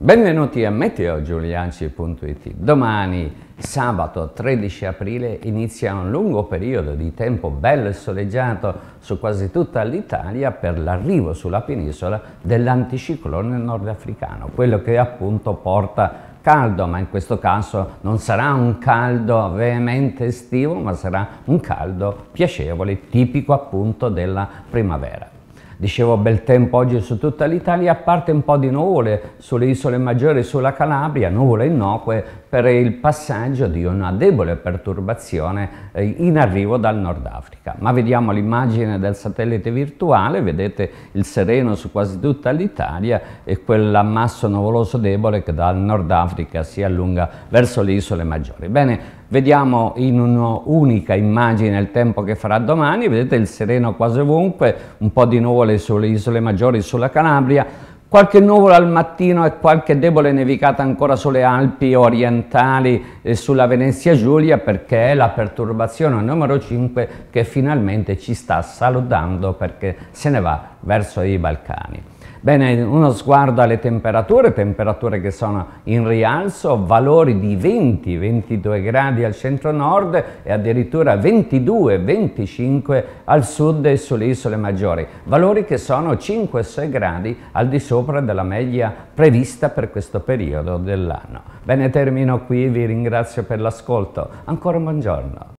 Benvenuti a meteogiulianci.it. Domani, sabato 13 aprile, inizia un lungo periodo di tempo bello e soleggiato su quasi tutta l'Italia per l'arrivo sulla penisola dell'anticiclone nordafricano, quello che appunto porta caldo, ma in questo caso non sarà un caldo veemente estivo, ma sarà un caldo piacevole, tipico appunto della primavera. Dicevo bel tempo oggi su tutta l'Italia, a parte un po' di nuvole sulle isole maggiori e sulla Calabria, nuvole innocue per il passaggio di una debole perturbazione eh, in arrivo dal Nord Africa. Ma vediamo l'immagine del satellite virtuale, vedete il sereno su quasi tutta l'Italia e quell'ammasso nuvoloso debole che dal Nord Africa si allunga verso le isole maggiori. Bene, Vediamo in un'unica immagine il tempo che farà domani, vedete il sereno quasi ovunque, un po' di nuvole sulle isole maggiori sulla Calabria, qualche nuvola al mattino e qualche debole nevicata ancora sulle Alpi orientali e sulla Venezia Giulia perché è la perturbazione numero 5 che finalmente ci sta salutando perché se ne va verso i Balcani. Bene, uno sguardo alle temperature, temperature che sono in rialzo, valori di 20-22 gradi al centro-nord e addirittura 22-25 al sud e sulle isole maggiori, valori che sono 5-6 gradi al di sopra della media prevista per questo periodo dell'anno. Bene, termino qui, vi ringrazio per l'ascolto, ancora un buongiorno.